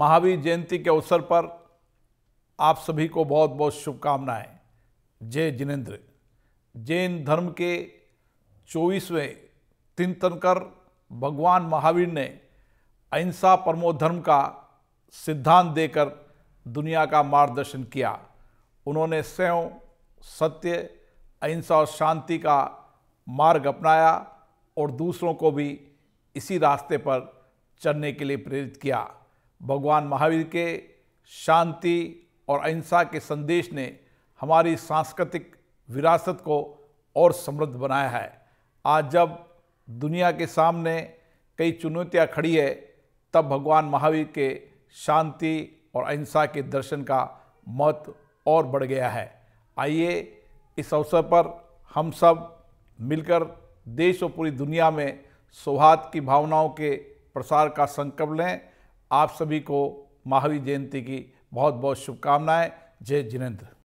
महावीर जयंती के अवसर पर आप सभी को बहुत बहुत शुभकामनाएं जय जिनेन्द्र जैन धर्म के चौबीसवें चिंतनकर भगवान महावीर ने अहिंसा परमो धर्म का सिद्धांत देकर दुनिया का मार्गदर्शन किया उन्होंने स्वयं सत्य अहिंसा और शांति का मार्ग अपनाया और दूसरों को भी इसी रास्ते पर चलने के लिए प्रेरित किया भगवान महावीर के शांति और अहिंसा के संदेश ने हमारी सांस्कृतिक विरासत को और समृद्ध बनाया है आज जब दुनिया के सामने कई चुनौतियाँ खड़ी है तब भगवान महावीर के शांति और अहिंसा के दर्शन का महत्व और बढ़ गया है आइए इस अवसर पर हम सब मिलकर देश और पूरी दुनिया में सौहार्द की भावनाओं के प्रसार का संकल्प लें आप सभी को महावीर जयंती की बहुत बहुत शुभकामनाएं जय जिनेन्द्र